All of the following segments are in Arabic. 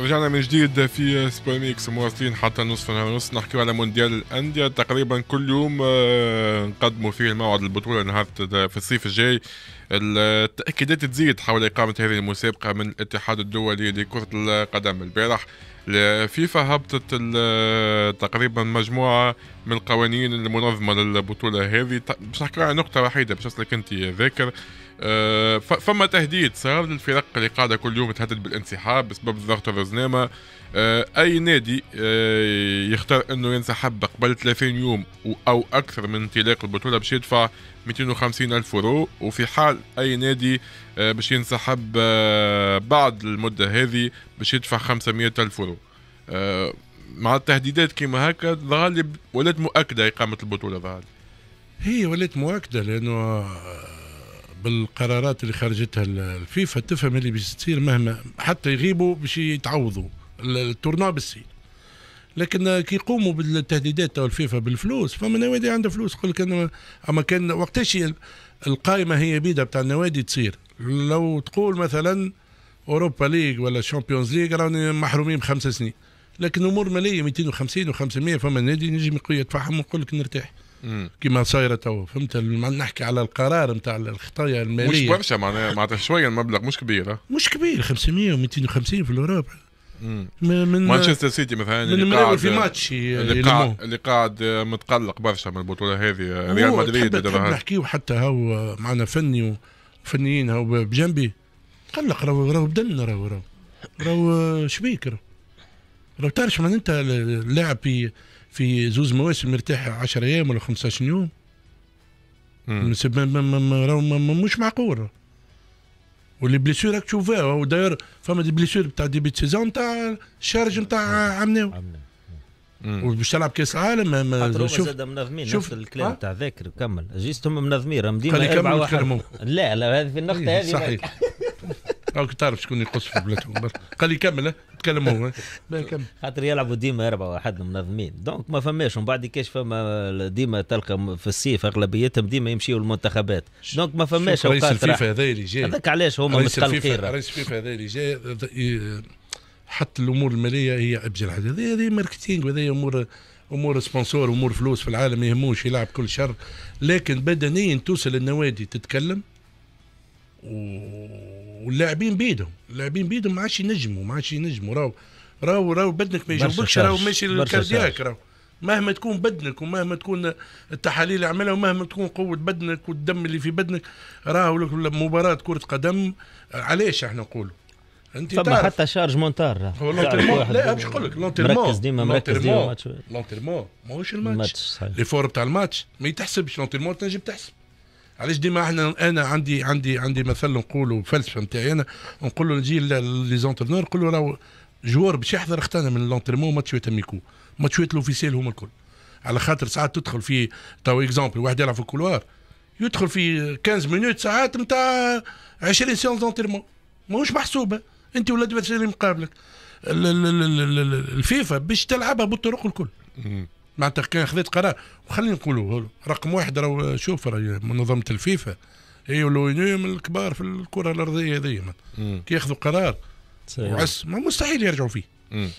رجعنا من جديد في سبور ميكس مواصلين حتى نصف نهار ونص نحكيو على مونديال الانديه تقريبا كل يوم آه، نقدموا فيه الموعد البطوله نهار في الصيف الجاي التاكيدات تزيد حول اقامه هذه المسابقه من الاتحاد الدولي لكره القدم البارح الفيفا هبطت تقريبا مجموعه من القوانين المنظمه للبطوله هذه باش نحكي على نقطه وحيده باش نسلك انت ذاكر آه، فما تهديد صار للفرق اللي قاعده كل يوم تهدد بالانسحاب بسبب الضغط الرزنامه آه، اي نادي آه، يختار انه ينسحب قبل 30 يوم او اكثر من انطلاق البطوله باش يدفع 250 ألف يورو وفي حال أي نادي آه، باش ينسحب آه، بعد المدة هذه باش يدفع 500 ألف يورو آه، مع التهديدات كيما هكا ظهر لي ولات مؤكدة إقامة البطولة ظهر هي ولات مؤكدة لأنه بالقرارات اللي خرجتها الفيفا تفهم اللي بيصير مهما حتى يغيبوا باش يتعوضوا التورنوا بالسين لكن كيقوموا بالتهديدات تاع الفيفا بالفلوس فما نوادي عندها فلوس يقول لك انا اما كان وقتاش القائمه هي بيدها بتاع النوادي تصير لو تقول مثلا اوروبا ليغ ولا شامبيونز ليغ راني محرومين بخمس سنين لكن امور ماليه 250 و500 فما نادي نجم يدفعهم ويقول لك نرتاح كما صايره تو فهمت نحكي على القرار نتاع الخطايا الماليه مش برشا معناها معناتها شويه المبلغ مش كبير مش كبير 500 و250 في الاوروبا من مانشستر سيتي مثلا من اللي قاعد في ماتش آه، اللي قاعد اللي قاعد آه، متقلق برشا من البطوله هذه آه، ريال مدريد نحكيو حتى هو معنا فني وفنيين هو بجنبي قلق راهو راهو بدلنا راهو راهو راهو شبيك راهو راهو تعرفش معناتها انت اللاعب في في زوز مواسم مرتاح 10 ايام ولا 15 يوم راهو مش معقول واللي بليسيور راك تشوف فيها وداير فما دي بليسيور تاع ديبي سيزون تاع الشارج نتاع عمناو وباش تلعب كاس العالم ما شوف زاد منظمين شوف الكلام تاع ذاكر كمل جيست هم منظمين راه مدينه لا لا هذه في النقطه هذه صحيح راك تعرف شكون يقص في بلادهم قال لي كمل تكلموا خاطر يلعبوا ديما اربعة واحد منظمين دونك ما فماش ومن بعد كاش فما ديما تلقى في الصيف اغلبيتهم ديما يمشيوا للمنتخبات دونك ما فماش اوقات رئيس الفيفا هذا اللي جاي هذاك علاش هما متقلقين رئيس الفيفا هذا اللي جاي حتى الامور الماليه هي ابجل حاجه هذه هذه ماركتينغ وهذه امور امور سبونسور امور فلوس في العالم ما يهموش يلعب كل شر لكن بدنيا توصل النوادي تتكلم و واللاعبين بيدهم اللاعبين بيدهم ما عادش ينجموا ما عادش ينجموا راهو راهو راهو بدنك ما يجاوبكش راهو ماشي للكاردياك راهو مهما تكون بدنك ومهما تكون التحاليل اللي عملها ومهما تكون قوه بدنك والدم اللي في بدنك راهو مباراه كره قدم علاش احنا نقولوا انت فما حتى شارج مونتار لا باش نقول لك لونتيرمون مركز ديما مركز ديما لونتيرمون ماهوش الماتش لي فور بتاع الماتش ما يتحسبش لونتيرمون تنجم تحسب علاش ديما احنا انا عندي عندي عندي مثل نقولوا فلسفه نتاعي انا نقول نجي لي زونترنور نقول له راهو جوار باش يحضر اختنا من لونترمون ماتش ماتشوات اميكو ويت لوفيسيل هما الكل على خاطر ساعات تدخل في تو اكزومبل واحد يلعب في الكولوار يدخل في 15 مينوت ساعات نتاع 20 سيونس دونترمون ماهوش محسوبه انت ولا اللي مقابلك الفيفا باش تلعبها بالطرق الكل معناتها كان خذيت قرار وخلينا نقولوا رقم واحد راهو شوف راه منظمه الفيفا هي والوينيو من الكبار في الكره الارضيه هذه كي ياخذوا قرار وعس ما مستحيل يرجعوا فيه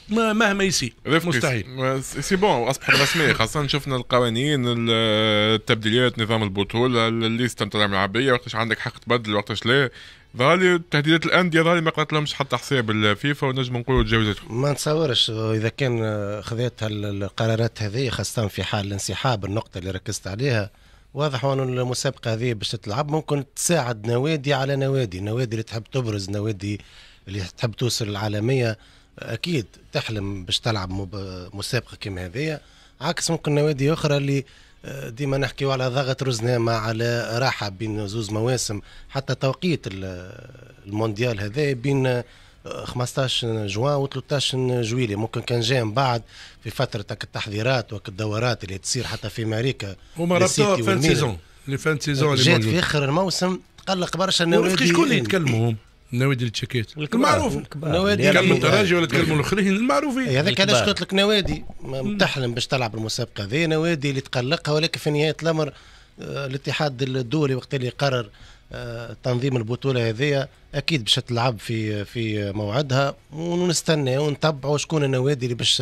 ما مهما يصير مستحيل سي بون اصبحت رسميه خاصه شفنا القوانين التبديلات نظام البطوله الليست نتاع الملعبيه وقتاش عندك حق تبدل وقتاش لا ظهر لي تهديدات الانديه ظهر لي ما قرات لهمش حتى حساب الفيفا ونجم نقولوا تجاوزتهم ما نتصورش اذا كان خذيت القرارات هذه خاصه في حال الانسحاب النقطه اللي ركزت عليها واضح أن المسابقة هذه باش تلعب ممكن تساعد نوادي على نوادي نوادي اللي تحب تبرز نوادي اللي تحب توصل العالمية اكيد تحلم باش تلعب مسابقه كيما هذه عكس ممكن نوادي اخرى اللي آه، ديما نحكيو على ضغط رزنامة على راحة بين زوز مواسم حتى توقيت المونديال هذا بين 15 آه، جوان و 13 جويلي ممكن كان جاي من بعد في فترة التحضيرات وك الدورات اللي تصير حتى في أمريكا هما ربطوها فان سيزون لفان سيزون جات في آخر الموسم تقلق برشا النوادي شكون اللي يتكلموا نوادي تشيكات المعروف نوادي من تراجي ولا تكلموا الاخرين المعروفين هذاك علاش قلت لك نوادي تحلم باش تلعب المسابقه هذه نوادي اللي تقلقها ولكن في نهايه الامر آه، الاتحاد الدولي وقت اللي قرر آه، تنظيم البطوله هذه اكيد باش تلعب في في موعدها ونستنى ونتبعوا شكون النوادي اللي باش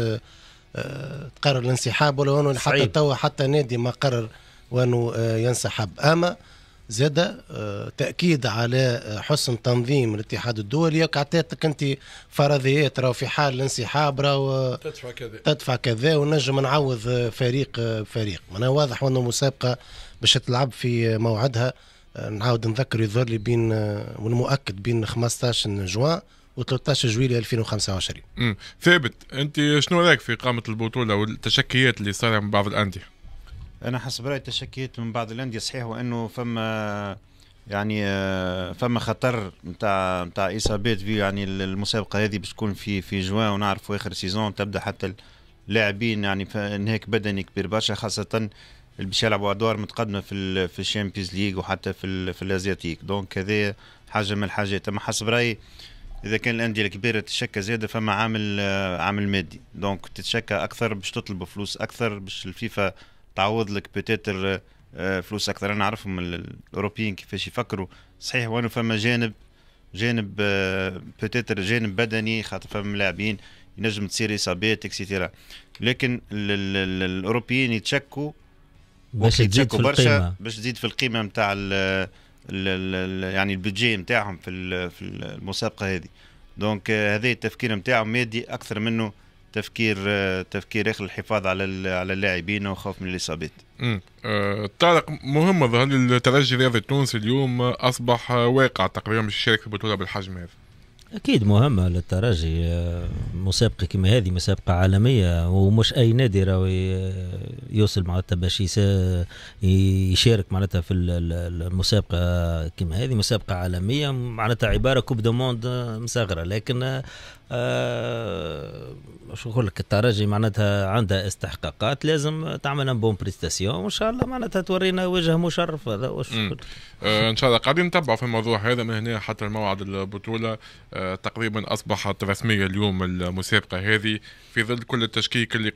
آه، تقرر الانسحاب ولا حتى توا حتى نادي ما قرر وانه ينسحب اما زاد آه، تاكيد على آه، حسن تنظيم الاتحاد الدولي وكعتاتك انت فرضيات راه في حال الانسحاب راهو تدفع كذا تدفع كذا ونجم نعوض آه، فريق فريق معناها واضح انه مسابقه باش تلعب في موعدها نعاود نذكر يظهر لي بين والمؤكد بين 15 جوان و13 جويلي 2025 امم ثابت انت شنو رايك في اقامه البطوله والتشكيات اللي صارت من بعض الانديه انا حسب رايي تشكيت من بعض الانديه صحيح وانه فما يعني آه، فما خطر نتاع نتاع اصابات في يعني المسابقه هذه باش تكون في في جوان ونعرفوا اخر سيزون تبدا حتى اللاعبين يعني انهاك بدني كبير برشا خاصه اللي باش يلعبوا ادوار متقدمه في في الشامبيونز ليغ وحتى في في الازياتيك دونك هذا حاجه من الحاجات اما حسب رايي اذا كان الانديه الكبيره تتشكى زياده فما عامل آه، عامل مادي دونك تتشكى اكثر باش تطلب فلوس اكثر باش الفيفا تعوض لك بتاتر آه، فلوس اكثر انا نعرفهم الاوروبيين كيفاش يفكروا صحيح وانه فما جانب جانب بتاتر آه، جانب بدني خاطر فما لاعبين ينجم تصير اصابات اكسيتيرا لكن الاوروبيين يتشكوا باش تزيد في برشا باش تزيد في القيمه نتاع يعني البيدجي نتاعهم في في المسابقه هذه دونك آه، هذا التفكير نتاعهم مادي اكثر منه تفكير تفكير اخر الحفاظ على على اللاعبين وخوف من الاصابات. أه، طارق مهمة ظهر الترجي الرياضي التونسي اليوم اصبح واقع تقريبا باش يشارك في البطولة بالحجم هذا. اكيد مهمه للترجي أه، مسابقه كما هذه مسابقه عالميه ومش اي نادي راهو يوصل معناتها باش يشارك معناتها في المسابقه كما هذه مسابقه عالميه معناتها عباره كوب دو موند مصغره لكن أه، ااا آه، شو نقول لك الترجي معناتها عندها استحقاقات لازم تعمل ان بون بريستاسيون وان شاء الله معناتها تورينا وجه مشرف هذا واش آه ان شاء الله قاعدين نتبعوا في الموضوع هذا من هنا حتى الموعد البطوله آه تقريبا اصبحت رسميه اليوم المسابقه هذه في ظل كل التشكيك اللي